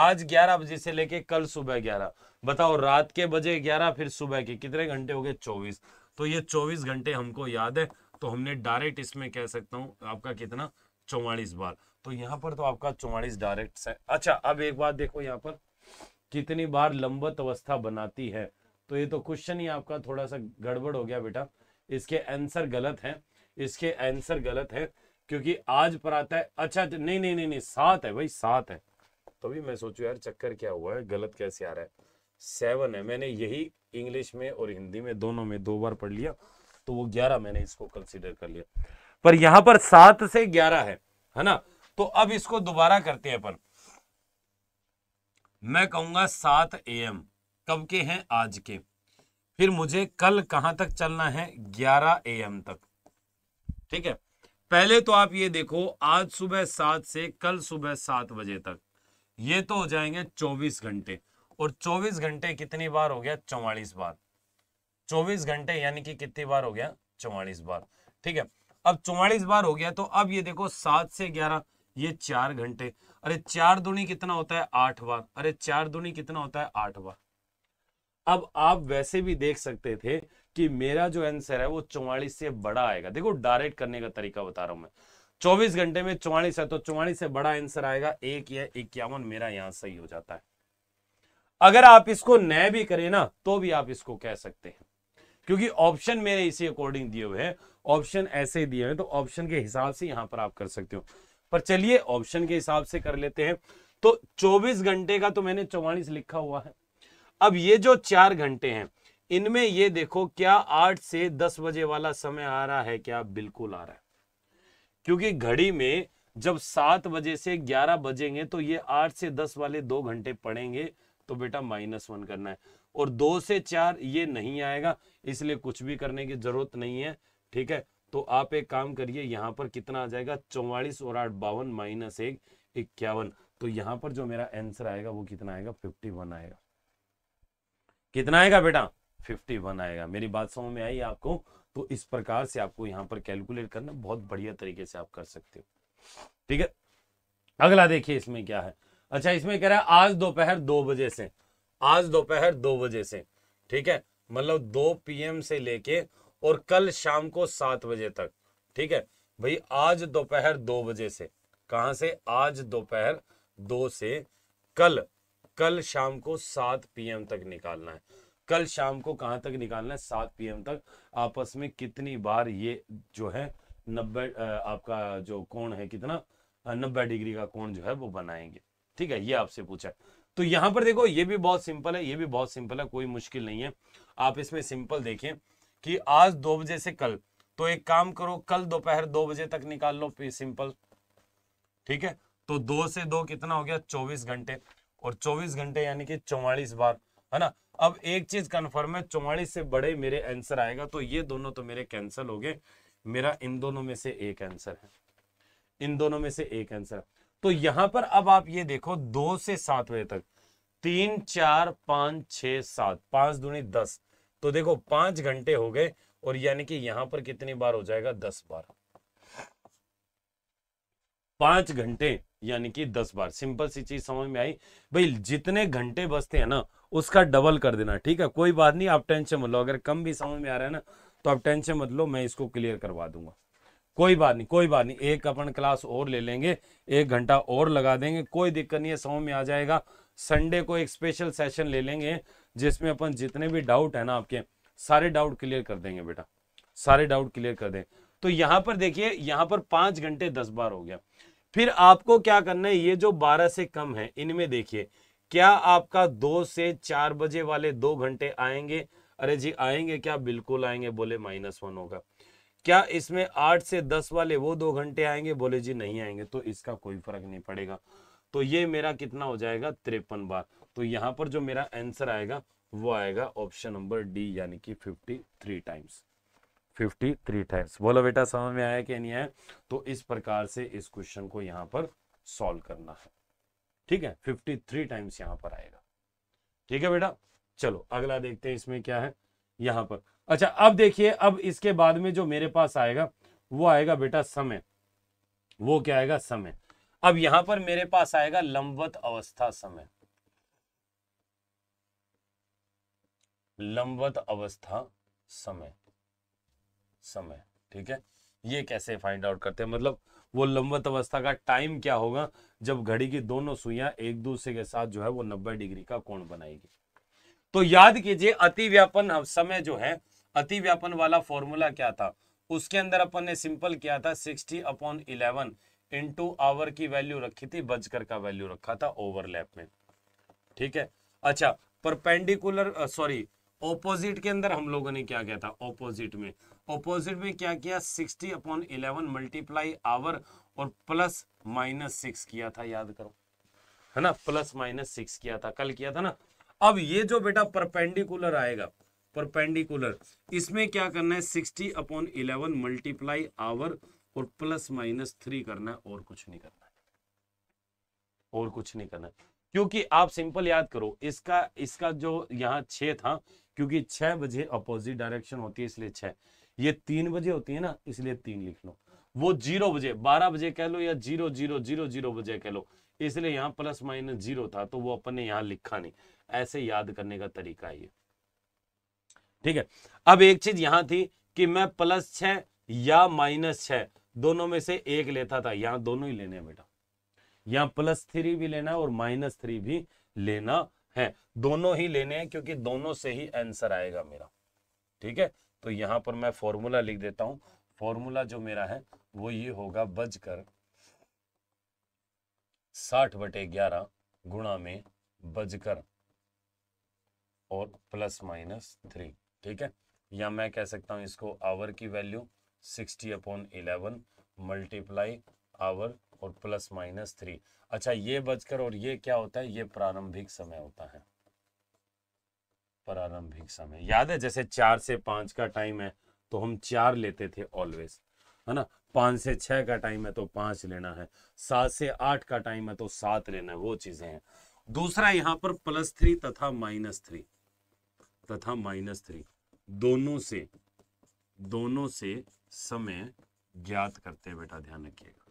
आज ग्यारह बजे से लेके कल सुबह ग्यारह बताओ रात के बजे ग्यारह फिर सुबह के कितने घंटे हो गए चौबीस तो ये चौबीस घंटे हमको याद है तो हमने डायरेक्ट इसमें कह सकता हूँ आपका कितना चौवालीस बार तो यहाँ पर तो आपका चौवालीस डायरेक्ट है अच्छा अब एक बात देखो यहाँ पर कितनी बार लंबत अवस्था बनाती है तो ये तो क्वेश्चन ही आपका थोड़ा सा गड़बड़ हो गया बेटा इसके आंसर गलत हैं इसके आंसर गलत हैं क्योंकि आज पर आता है अच्छा, अच्छा नहीं नहीं नहीं नहीं सात है भाई सात है तभी मैं सोचू यार चक्कर क्या हुआ है गलत कैसे आ रहा है सेवन है मैंने यही इंग्लिश में और हिंदी में दोनों में दो बार पढ़ लिया तो वो ग्यारह मैंने इसको कंसिडर कर लिया पर यहां पर सात से ग्यारह है है ना तो अब इसको दोबारा करते हैं अपन मैं कहूंगा सात ए एम कब के हैं आज के फिर मुझे कल कहां तक चलना है ग्यारह ए एम तक ठीक है पहले तो आप ये देखो आज सुबह सात से कल सुबह सात बजे तक ये तो हो जाएंगे चौबीस घंटे और चौबीस घंटे कितनी बार हो गया चौवालीस बार चौबीस घंटे यानी कि कितनी बार हो गया चौवालीस बार ठीक है अब चौवालीस बार हो गया तो अब ये देखो सात से ग्यारह ये चार घंटे अरे चार दुनी कितना होता है आठ बार अरे चार दुनी कितना होता है आठ बार अब आप वैसे भी देख सकते थे कि मेरा जो आंसर है वो चौवालीस से बड़ा आएगा देखो डायरेक्ट करने का तरीका बता रहा हूं मैं चौबीस घंटे में चौवालीस है तो चौवालीस से बड़ा आंसर आएगा एक या इक्यावन मेरा यहां सही हो जाता है अगर आप इसको नए भी करें ना तो भी आप इसको कह सकते हैं क्योंकि ऑप्शन मेरे इसी अकॉर्डिंग दिए हुए हैं ऑप्शन ऐसे दिए हुए तो ऑप्शन के हिसाब से यहां पर आप कर सकते हो पर चलिए ऑप्शन के हिसाब से कर लेते हैं तो 24 घंटे का तो मैंने चौवालीस लिखा हुआ है अब ये जो चार घंटे हैं इनमें ये देखो क्या आठ से दस बजे वाला समय आ रहा है क्या बिल्कुल आ रहा है क्योंकि घड़ी में जब सात बजे से ग्यारह बजेंगे तो ये आठ से दस वाले दो घंटे पड़ेंगे तो बेटा माइनस वन करना है और दो से चार ये नहीं आएगा इसलिए कुछ भी करने की जरूरत नहीं है ठीक है तो आप एक काम करिए यहाँ पर कितना आ जाएगा चौवालीस और आठ बावन माइनस एक इक्यावन तो यहाँ पर जो मेरा आंसर आएगा वो कितना आएगा फिफ्टी वन आएगा कितना आएगा बेटा 51 आएगा मेरी बात समझ में आई आपको तो इस प्रकार से आपको यहाँ पर कैलकुलेट करना बहुत बढ़िया तरीके से आप कर सकते हो ठीक है अगला देखिए इसमें क्या है अच्छा इसमें कह रहा है आज दोपहर दो बजे से आज दोपहर दो बजे से ठीक है मतलब दो पीएम से लेके और कल शाम को सात बजे तक ठीक है भाई आज दोपहर दो बजे से कहा से आज दोपहर दो से कल कल शाम को सात पीएम तक निकालना है कल शाम को कहाँ तक निकालना है सात पीएम तक आपस में कितनी बार ये जो है नब्बे आपका जो कोण है कितना नब्बे डिग्री का कोण जो है वो बनाएंगे ठीक है ये आपसे पूछा है तो यहां पर देखो ये भी बहुत सिंपल है ये भी बहुत सिंपल है कोई मुश्किल नहीं है आप इसमें सिंपल देखें कि आज दो बजे से कल तो एक काम करो कल दोपहर दो बजे तक निकाल लो सिंपल ठीक है तो दो से दो कितना हो गया चौबीस घंटे और 24 घंटे यानी कि 44 बार है ना अब एक चीज कंफर्म है चौवालीस से बड़े मेरे आंसर आएगा तो ये दोनों तो मेरे कैंसिल हो गए मेरा इन दोनों में से एक आंसर है इन दोनों में से एक आंसर तो यहां पर अब आप ये देखो दो से सात बजे तक तीन चार पांच छ सात पांच दूनी दस तो देखो पांच घंटे हो गए और यानी कि यहां पर कितनी बार हो जाएगा दस बार पांच घंटे यानी कि दस बार सिंपल सी चीज समझ में आई भाई जितने घंटे बचते हैं ना उसका डबल कर देना ठीक है कोई बात नहीं आप टेंशन मत लो अगर कम भी समझ में आ रहा है ना तो आप टेंशन मत लो मैं इसको क्लियर करवा दूंगा कोई बात नहीं कोई बात नहीं एक अपन क्लास और ले लेंगे एक घंटा और लगा देंगे कोई दिक्कत नहीं है समझ में आ जाएगा संडे को एक स्पेशल सेशन ले लेंगे जिसमें अपन जितने भी डाउट है ना आपके सारे डाउट क्लियर कर देंगे बेटा सारे डाउट क्लियर कर दें तो यहाँ पर देखिए यहाँ पर पांच घंटे दस बार हो गया फिर आपको क्या करना है ये जो 12 से कम है इनमें देखिए क्या आपका दो से चार बजे वाले दो घंटे आएंगे अरे जी आएंगे क्या बिल्कुल आएंगे बोले माइनस वन होगा क्या इसमें आठ से दस वाले वो दो घंटे आएंगे बोले जी नहीं आएंगे तो इसका कोई फर्क नहीं पड़ेगा तो ये मेरा कितना हो जाएगा तिरपन बार तो यहाँ पर जो मेरा आंसर आएगा वो आएगा ऑप्शन नंबर डी यानी कि फिफ्टी थ्री टाइम्स 53 टाइम्स बोलो बेटा समझ में आया कि नहीं आया तो इस प्रकार से इस क्वेश्चन को यहां पर सॉल्व करना है ठीक है 53 टाइम्स यहां पर आएगा ठीक है बेटा चलो अगला देखते हैं इसमें क्या है यहाँ पर अच्छा अब देखिए अब इसके बाद में जो मेरे पास आएगा वो आएगा बेटा समय वो क्या आएगा समय अब यहां पर मेरे पास आएगा लंबवत अवस्था समय लंबवत अवस्था समय समय ठीक है ये कैसे फाइंड आउट करते हैं मतलब वो लंबत अवस्था का टाइम क्या होगा जब घड़ी की दोनों सुइया एक दूसरे के साथ जो है वो नब्बे डिग्री का कोण बनाएगी तो याद कीजिए अतिव्यापन समय जो है अतिव्यापन वाला फॉर्मूला क्या था उसके अंदर अपन ने सिंपल किया था sixty upon eleven into hour की वैल्यू रखी थी बजकर का वैल्यू रखा था ओवरलैप में ठीक है अच्छा परपेंडिकुलर सॉरी ऑपोजिट के अंदर हम लोगों ने क्या किया था ऑपोजिट में ऑपोजिट में क्या किया sixty upon eleven multiply hour और प्लस माइनस सिक्स किया था याद करो है ना प्लस माइनस सिक्स किया था कल किया था ना अब ये जो बेटा परपेंडिकुलर आएगा परपेंडिकुलर इसमें क्या करना है sixty upon eleven multiply hour और प्लस माइनस थ्री करना है और कुछ नहीं करना है और कुछ नहीं करना है क्योंकि आप सिंपल याद करो इसका इसका जो यहाँ छे था क्योंकि छह बजे अपोजिट डायरेक्शन होती है इसलिए छह ये तीन बजे होती है ना इसलिए तीन लिख लो वो जीरो बजे बारह बजे कह लो या जीरो जीरो जीरो जीरो बजे कह लो इसलिए यहाँ प्लस माइनस जीरो था तो वो अपन ने यहाँ लिखा नहीं ऐसे याद करने का तरीका ये ठीक है अब एक चीज यहां थी कि मैं प्लस छ या माइनस छ दोनों में से एक लेता था यहां दोनों ही लेने बेटा यहां प्लस थ्री भी लेना और माइनस थ्री भी लेना है दोनों ही लेने हैं क्योंकि दोनों से ही आंसर आएगा मेरा ठीक है तो यहां पर मैं फॉर्मूला लिख देता हूं फॉर्मूला जो मेरा है वो ये होगा बजकर साठ बटे ग्यारह गुणा में बजकर और प्लस माइनस थ्री ठीक है या मैं कह सकता हूं इसको आवर की वैल्यू sixty upon eleven multiply hour और प्लस माइनस थ्री अच्छा ये बजकर और ये क्या होता है ये प्रारंभिक समय होता है प्रारंभिक समय याद है जैसे चार से पांच का टाइम है तो हम चार लेते थे ऑलवेज है ना पांच से छह का टाइम है तो पांच लेना है सात से आठ का टाइम है तो सात लेना है वो चीजें हैं दूसरा यहां पर प्लस थ्री तथा माइनस थ्री तथा माइनस थ्री दोनों से दोनों से समय ज्ञात करते हैं बेटा ध्यान रखिएगा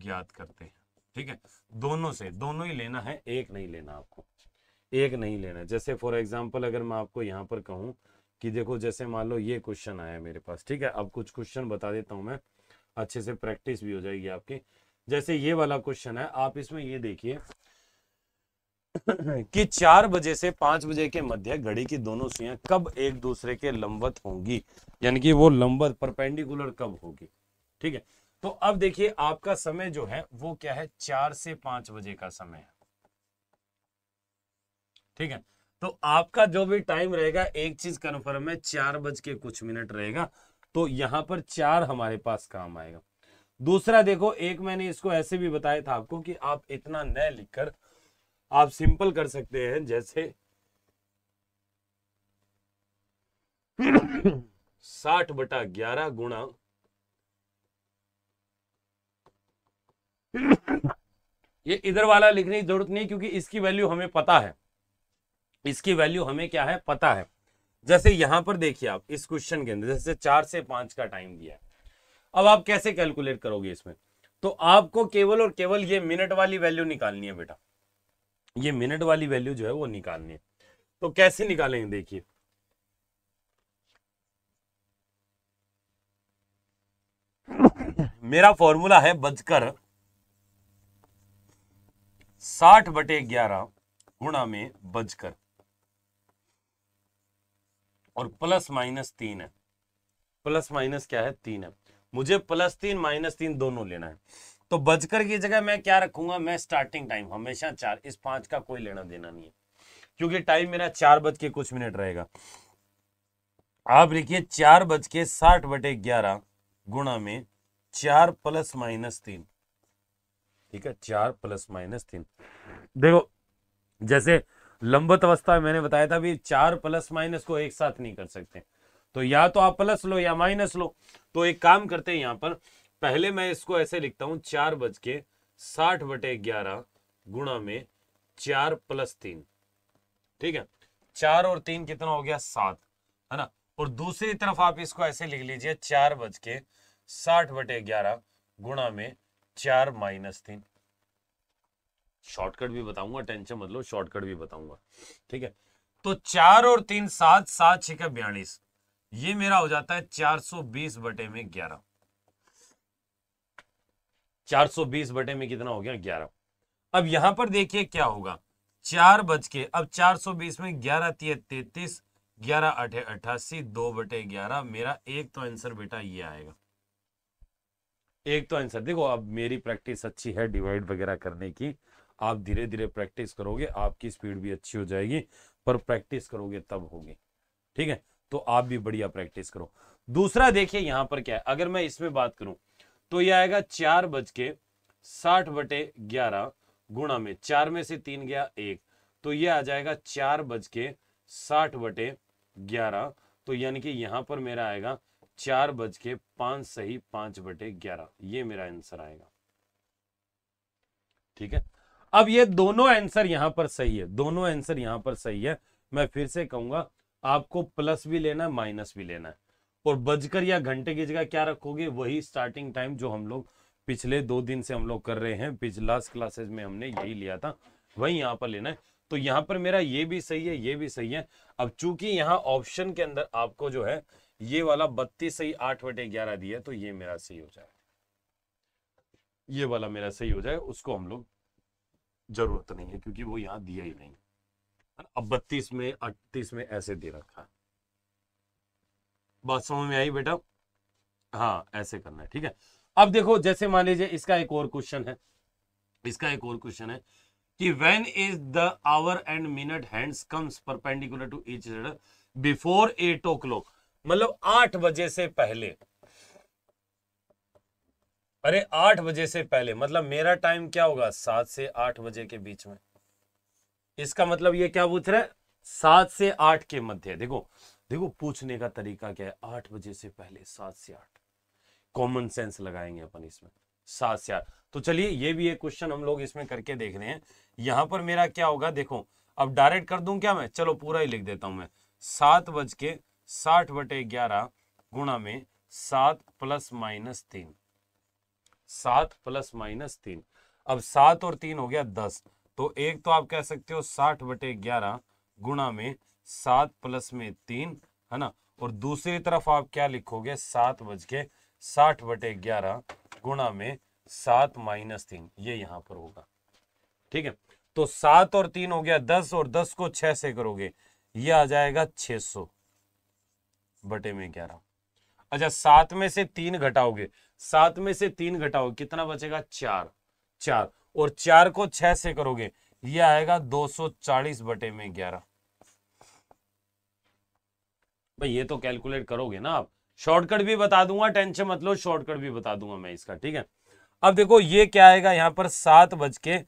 ज्ञात करते हैं ठीक है दोनों से दोनों ही लेना है एक नहीं लेना आपको एक नहीं लेना जैसे फॉर एग्जाम्पल अगर मैं आपको यहाँ पर कहूँ कि देखो जैसे मान लो ये क्वेश्चन आया मेरे पास ठीक है अब कुछ क्वेश्चन बता देता हूँ मैं अच्छे से प्रैक्टिस भी हो जाएगी आपकी जैसे ये वाला क्वेश्चन है आप इसमें ये देखिए कि चार बजे से पांच बजे के मध्य घड़ी की दोनों सुइयां कब एक दूसरे के लंबवत होंगी यानी कि वो लंबवत परपेंडिकुलर कब होगी ठीक है तो अब देखिए आपका समय जो है वो क्या है चार से पांच बजे का समय है ठीक है तो आपका जो भी टाइम रहेगा एक चीज कन्फर्म है चार बज के कुछ मिनट रहेगा तो यहां पर चार हमारे पास काम आएगा दूसरा देखो एक मैंने इसको ऐसे भी बताया था आपको कि आप इतना न लिखकर आप सिंपल कर सकते हैं जैसे साठ बटा ग्यारह गुणा ये इधर वाला लिखने की जरूरत नहीं क्योंकि इसकी वैल्यू हमें पता है इसकी वैल्यू हमें क्या है पता है जैसे यहां पर देखिए आप इस क्वेश्चन के अंदर जैसे चार से पांच का टाइम दिया है अब आप कैसे कैलकुलेट करोगे इसमें तो आपको केवल और केवल ये मिनट वाली वैल्यू निकालनी है बेटा ये मिनट वाली वैल्यू जो है वो निकालनी है तो कैसे निकालेंगे देखिए मेरा फॉर्मूला है बजकर साठ बटे ग्यारह गुणा में बजकर और प्लस माइनस तीन है प्लस माइनस क्या है तीन है मुझे प्लस तीन माइनस तीन दोनों लेना है तो बजकर की जगह मैं क्या रखूंगा मैं स्टार्टिंग टाइम हमेशा चार इस पांच का कोई लेना देना नहीं है क्योंकि टाइम मेरा चार बज के कुछ मिनट रहेगा आप लिखिए चार बज के साठ बटे ग्यारह गुणा में चार प्लस माइनस तीन ठीक है चार प्लस माइनस तीन देखो जैसे लंबत अवस्था में मैंने बताया था भी चार प्लस माइनस को एक साथ नहीं कर सकते तो या तो आप प्लस लो या माइनस लो तो एक काम करते हैं यहां पर पहले मैं इसको ऐसे लिखता हूं चार बज के साठ बटे ग्यारह गुणा में चार प्लस तीन ठीक है चार और तीन कितना हो गया सात है ना और दूसरी तरफ आप इसको ऐसे लिख लीजिए चार बज के साठ बटे ग्यारह गुणा में चार माइनस तीन शॉर्टकट भी बताऊंगा टेंशन मतलब शॉर्टकट भी बताऊंगा ठीक है तो चार और तीन सात सात का बयालीस ये मेरा हो जाता है चार सौ बीस बटे में ग्यारह चार सौ बीस बटे में कितना हो गया ग्यारह अब यहां पर देखिए क्या होगा चार बज के अब चार सौ बीस में ग्यारह तीय तैतीस ग्यारह अठे अट्ठासी दो बटे ग्यारह मेरा एक तो आंसर बेटा ये आएगा एक तो आंसर देखो अब मेरी प्रैक्टिस अच्छी है डिवाइड वगैरह करने की आप धीरे धीरे प्रैक्टिस करोगे आपकी स्पीड भी अच्छी हो जाएगी पर प्रैक्टिस करोगे तब होगी ठीक है तो आप भी बढ़िया प्रैक्टिस करो दूसरा देखिए यहां पर क्या है अगर मैं इसमें बात करूं तो यह आएगा चार बज के साठ बटे ग्यारह गुणा में चार में से तीन गया एक तो यह आ जाएगा चार बज के साठ बटे ग्यारह तो यानी कि यहां पर मेरा आएगा चार बज के पांच सही पांच बटे ग्यारह ये मेरा आंसर आएगा ठीक है अब ये दोनों आंसर यहां पर सही है दोनों आंसर यहां पर सही है मैं फिर से कहूंगा आपको प्लस भी लेना है माइनस भी लेना है और बजकर या घंटे की जगह क्या रखोगे वही स्टार्टिंग टाइम जो हम लोग पिछले दो दिन से हम लोग कर रहे हैं पिछला क्लासेस में हमने यही लिया था वही यहाँ पर लेना है तो यहां पर मेरा ये भी सही है ये भी सही है अब चूंकि यहां ऑप्शन के अंदर आपको जो है ये वाला बत्तीस सही आठ बटे ग्यारह दिया तो ये मेरा सही हो जाए ये वाला मेरा सही हो जाए उसको हम लोग जरूरत नहीं है क्योंकि वो यहाँ दिया ही नहीं अब बत्तीस में अड़तीस में ऐसे दे रखा बात समझ में आई बेटा हाँ ऐसे करना है ठीक है अब देखो जैसे मान लीजिए इसका एक और क्वेश्चन है इसका एक और क्वेश्चन है कि when is the hour and minute hands comes perpendicular to each before eight o'clock मतलब आठ बजे से पहले अरे आठ बजे से पहले मतलब मेरा टाइम क्या होगा सात से आठ बजे के बीच में इसका मतलब ये क्या पूछ रहा है सात से आठ के मध्य देखो देखो पूछने का तरीका क्या है आठ बजे से पहले सात से आठ कॉमन सेंस लगाएंगे अपन इसमें सात से आठ तो चलिए ये भी एक क्वेश्चन हम लोग इसमें करके देख रहे हैं यहां पर मेरा क्या होगा देखो अब डायरेक्ट कर दूं क्या मैं चलो पूरा ही लिख देता हूं मैं सात बज के साठ बटे ग्यारह गुणा में सात प्लस माइनस तीन सात प्लस माइनस तीन अब सात और तीन हो गया दस तो एक तो आप कह सकते हो साठ बटे ग्यारह गुणा में सात प्लस में तीन है ना और दूसरी तरफ आप क्या लिखोगे सात बज के साठ बटे ग्यारह गुणा में सात माइनस तीन ये यहां पर होगा ठीक है तो सात और तीन हो गया दस और दस को छह से करोगे ये आ जाएगा छह सौ बटे में ग्यारह अच्छा सात में से तीन घटाओगे सात में से तीन घटाओगे कितना बचेगा चार चार और चार को छह से करोगे ये आएगा 240 बटे में ग्यारह भाई ये तो कैलकुलेट करोगे ना आप शॉर्टकट भी बता दूंगा टेंशन मत लो शॉर्टकट भी बता दूंगा मैं इसका ठीक है अब देखो ये क्या आएगा यहाँ पर सात बज के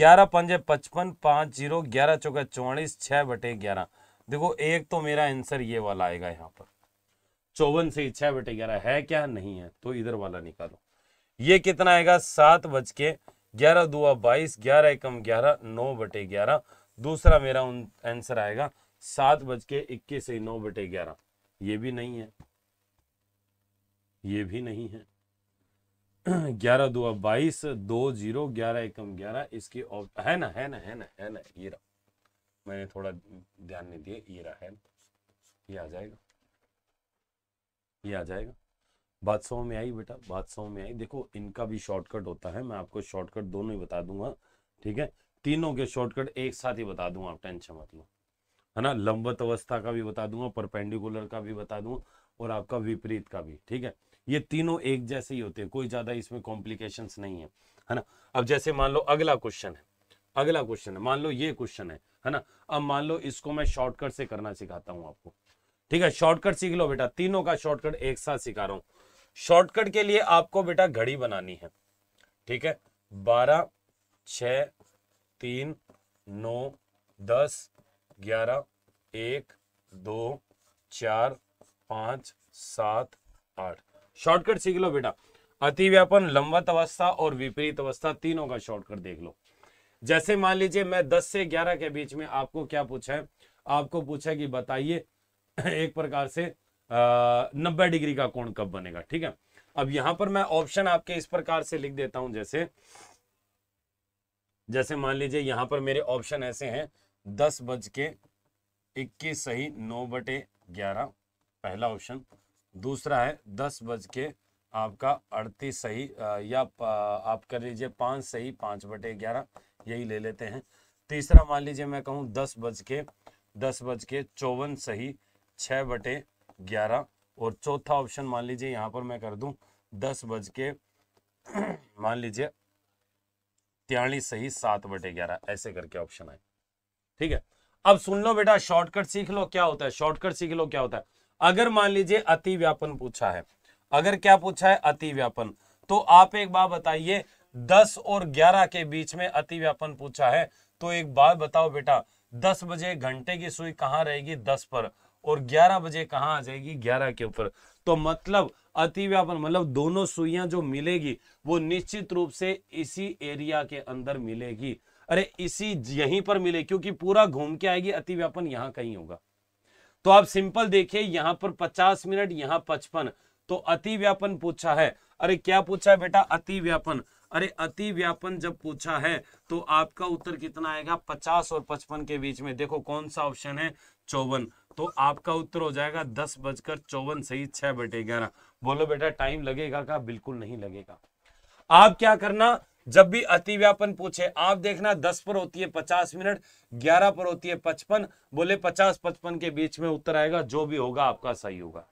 ग्यारह पंजे पचपन पांच जीरो ग्यारह चौका चौवालीस छह बटे ग्यारह देखो एक तो मेरा आंसर ये वाला आएगा यहाँ पर चौवन से छह बटे ग्यारह है क्या नहीं है तो इधर वाला निकालो ये कितना आएगा सात बज के ग्यारह दुआ बाईस ग्यारह एकम ग्यारह नौ बटे ग्यारह दूसरा मेरा आंसर आएगा सात बज के इक्कीस से नौ बटे ग्यारह ये भी नहीं है ये भी नहीं है ग्यारह दुआ बाईस दो जीरो ग्यारह एकम ग्यारह इसकी है ना है ना है ना है ना ये रहा मैंने थोड़ा ध्यान नहीं दिया ये रहा है ये आ जाएगा ये आ जाएगा बादशाहों में आई बेटा बादशाहों में आई देखो इनका भी शॉर्टकट होता है मैं आपको शॉर्टकट दोनों ही बता दूंगा ठीक है तीनों के शॉर्टकट एक साथ ही बता दूंगा आप टेंशन मत लो है ना लंबत अवस्था का भी बता दूंगा परपेंडिकुलर का भी बता दूंगा और आपका विपरीत का भी ठीक है ये तीनों एक जैसे ही होते हैं कोई ज्यादा इसमें कॉम्प्लिकेशंस नहीं है है ना अब जैसे मान लो अगला क्वेश्चन है अगला क्वेश्चन है मान लो ये क्वेश्चन है है ना अब मान लो इसको मैं शॉर्टकट से करना सिखाता हूँ आपको ठीक है शॉर्टकट सीख लो बेटा तीनों का शॉर्टकट एक साथ सिखा रहा हूं शॉर्टकट के लिए आपको बेटा घड़ी बनानी है ठीक है बारह छ तीन नौ दस ग्यारह एक दो चार पांच सात आठ शॉर्टकट सीख लो बेटा अति व्यापन लंबत अवस्था और विपरीत अवस्था तीनों का शॉर्टकट देख लो जैसे मान लीजिए मैं 10 से 11 के बीच में आपको क्या पूछा है आपको पूछा कि बताइए एक प्रकार से नब्बे डिग्री का कोण कब बनेगा ठीक है अब यहां पर मैं ऑप्शन आपके इस प्रकार से लिख देता हूं जैसे जैसे मान लीजिए यहां पर मेरे ऑप्शन ऐसे हैं दस बज के इक्कीस सही नौ बटे ग्यारह पहला ऑप्शन दूसरा है दस बज के आपका अड़तीस सही या आप कर लीजिए पांच सही पांच बटे ग्यारह यही ले लेते हैं तीसरा मान लीजिए मैं कहूँ दस बज के दस बज के चौवन सही छः बटे ग्यारह और चौथा ऑप्शन मान लीजिए यहाँ पर मैं कर दूँ दस बज के मान लीजिए त्यालीस सही सात बटे ग्यारह ऐसे करके ऑप्शन आए ठीक है अब सुन लो बेटा शॉर्टकट सीख लो क्या होता है शॉर्टकट सीख लो क्या होता है अगर मान लीजिए अति व्यापन पूछा है अगर क्या पूछा है अति व्यापन तो आप एक बात बताइए दस और ग्यारह के बीच में अति व्यापन पूछा है तो एक बात बताओ बेटा दस बजे घंटे की सुई कहाँ रहेगी दस पर और 11 बजे कहाँ आ जाएगी 11 के ऊपर तो मतलब अतिव्यापन मतलब दोनों सुइया जो मिलेगी वो निश्चित रूप से इसी एरिया के अंदर मिलेगी अरे इसी यहीं पर मिले क्योंकि पूरा घूम के आएगी अतिव्यापन यहाँ कहीं होगा तो आप सिंपल देखिए यहाँ पर 50 मिनट यहाँ 55 तो अतिव्यापन पूछा है अरे क्या पूछा है बेटा अतिव्यापन अरे अतिव्यापन जब पूछा है तो आपका उत्तर कितना आएगा 50 और 55 के बीच में देखो कौन सा ऑप्शन है चौवन तो आपका उत्तर हो जाएगा दस बजकर चौवन सही छह बटे ग्यारह बोलो बेटा टाइम लगेगा का बिल्कुल नहीं लगेगा आप क्या करना जब भी अतिव्यापन पूछे आप देखना दस पर होती है पचास मिनट ग्यारह पर होती है पचपन बोले पचास पचपन के बीच में उत्तर आएगा जो भी होगा आपका सही होगा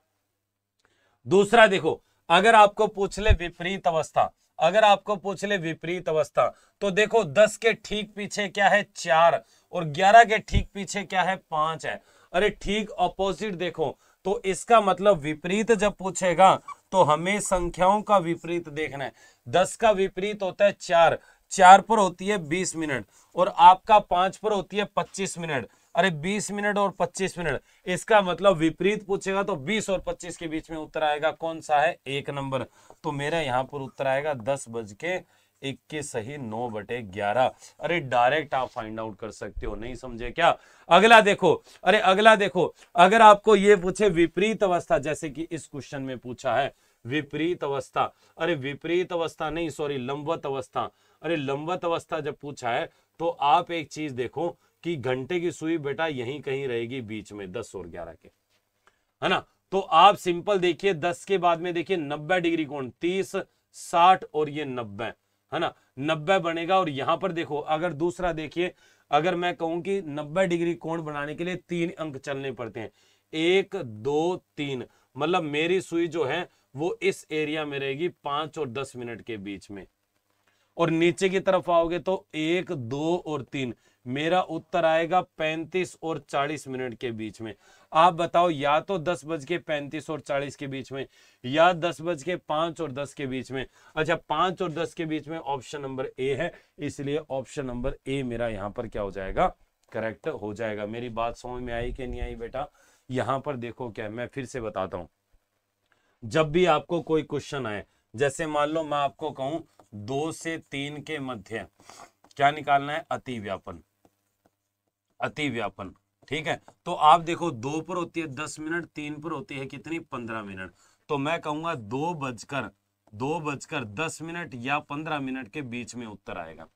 दूसरा देखो अगर आपको पूछ ले विपरीत अवस्था अगर आपको पूछ ले विपरीत अवस्था तो देखो दस के ठीक पीछे क्या है चार और ग्यारह के ठीक पीछे क्या है पांच है अरे ठीक अपोजिट देखो तो इसका मतलब विपरीत जब पूछेगा तो हमें संख्याओं का विपरीत देखना है दस का विपरीत होता है चार चार पर होती है बीस मिनट और आपका पांच पर होती है पच्चीस मिनट अरे बीस मिनट और पच्चीस मिनट इसका मतलब विपरीत पूछेगा तो बीस और पच्चीस के बीच में उत्तर आएगा कौन सा है एक नंबर तो मेरा यहां पर उत्तर आएगा दस बज के इक्कीस सही नौ बटे ग्यारह अरे डायरेक्ट आप फाइंड आउट कर सकते हो नहीं समझे क्या अगला देखो अरे अगला देखो अगर आपको ये पूछे विपरीत अवस्था जैसे कि इस क्वेश्चन में पूछा है विपरीत अवस्था अरे विपरीत अवस्था नहीं सॉरी लंबवत अवस्था अरे लंबवत अवस्था जब पूछा है तो आप एक चीज देखो कि घंटे की सुई बेटा यहीं कहीं रहेगी बीच में दस और ग्यारह के है ना तो आप सिंपल देखिए दस के बाद में देखिए नब्बे डिग्री कोण तीस साठ और ये नब्बे है ना नब्बे बनेगा और यहां पर देखो अगर दूसरा देखिए अगर मैं कहूं कि नब्बे डिग्री कोण बनाने के लिए तीन अंक चलने पड़ते हैं एक दो तीन मतलब मेरी सुई जो है वो इस एरिया में रहेगी पांच और दस मिनट के बीच में और नीचे की तरफ आओगे तो एक दो और तीन मेरा उत्तर आएगा 35 और 40 मिनट के बीच में आप बताओ या तो दस बज के पैंतीस और 40 के बीच में या दस बज के पांच और 10 के बीच में अच्छा पांच और 10 के बीच में ऑप्शन नंबर ए है इसलिए ऑप्शन नंबर ए मेरा यहां पर क्या हो जाएगा करेक्ट हो जाएगा मेरी बात समझ में आई कि नहीं आई बेटा यहां पर देखो क्या मैं फिर से बताता हूं जब भी आपको कोई क्वेश्चन आए जैसे मान लो मैं आपको कहूं दो से तीन के मध्य क्या निकालना है अति व्यापन अति व्यापन ठीक है तो आप देखो दो पर होती है दस मिनट तीन पर होती है कितनी पंद्रह मिनट तो मैं कहूंगा दो बजकर दो बजकर दस मिनट या पंद्रह मिनट के बीच में उत्तर आएगा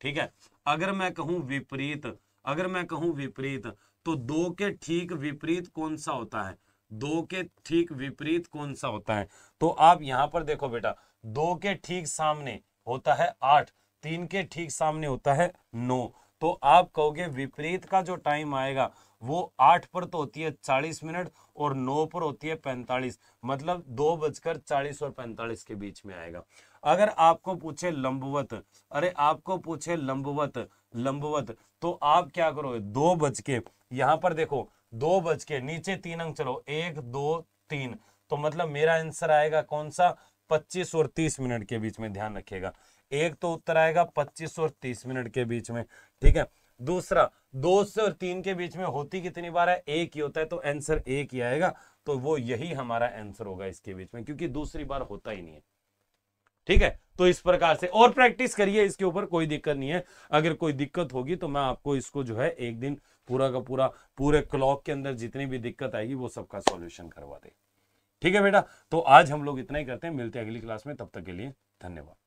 ठीक है अगर मैं कहूं विपरीत अगर मैं कहूं विपरीत तो दो के ठीक विपरीत कौन सा होता है दो के ठीक विपरीत कौन सा होता है तो आप यहां पर देखो बेटा दो के ठीक सामने होता है आठ तीन के ठीक सामने होता है नौ तो आप कहोगे विपरीत का जो टाइम आएगा वो आठ पर तो होती है चालीस मिनट और नौ पर होती है पैंतालीस मतलब दो बजकर चालीस और पैंतालीस के बीच में आएगा अगर आपको पूछे लंबवत अरे आपको पूछे लंबवत लंबवत तो आप क्या करो दो बज के यहां पर देखो दो बज के नीचे तीन अंक चलो एक दो तीन तो मतलब मेरा आंसर आएगा कौन सा पच्चीस और तीस मिनट के बीच में ध्यान रखिएगा एक तो उत्तर आएगा पच्चीस और तीस मिनट के बीच में ठीक है दूसरा दो से और तीन के बीच में होती कितनी बार है एक ही होता है तो आंसर एक ही आएगा तो वो यही हमारा आंसर होगा इसके बीच में क्योंकि दूसरी बार होता ही नहीं है ठीक है तो इस प्रकार से और प्रैक्टिस करिए इसके ऊपर कोई दिक्कत नहीं है अगर कोई दिक्कत होगी तो मैं आपको इसको जो है एक दिन पूरा का पूरा पूरे क्लॉक के अंदर जितनी भी दिक्कत आएगी वो सबका सॉल्यूशन करवा दे ठीक है बेटा तो आज हम लोग इतना ही करते हैं मिलते हैं अगली क्लास में तब तक के लिए धन्यवाद